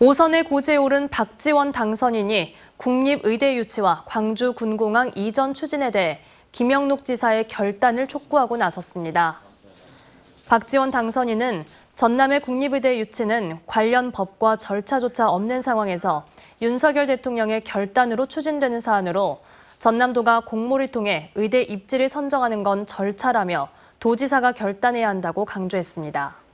오선에 고지에 오른 박지원 당선인이 국립의대 유치와 광주군공항 이전 추진에 대해 김영록 지사의 결단을 촉구하고 나섰습니다. 박지원 당선인은 전남의 국립의대 유치는 관련 법과 절차조차 없는 상황에서 윤석열 대통령의 결단으로 추진되는 사안으로 전남도가 공모를 통해 의대 입지를 선정하는 건 절차라며 도지사가 결단해야 한다고 강조했습니다.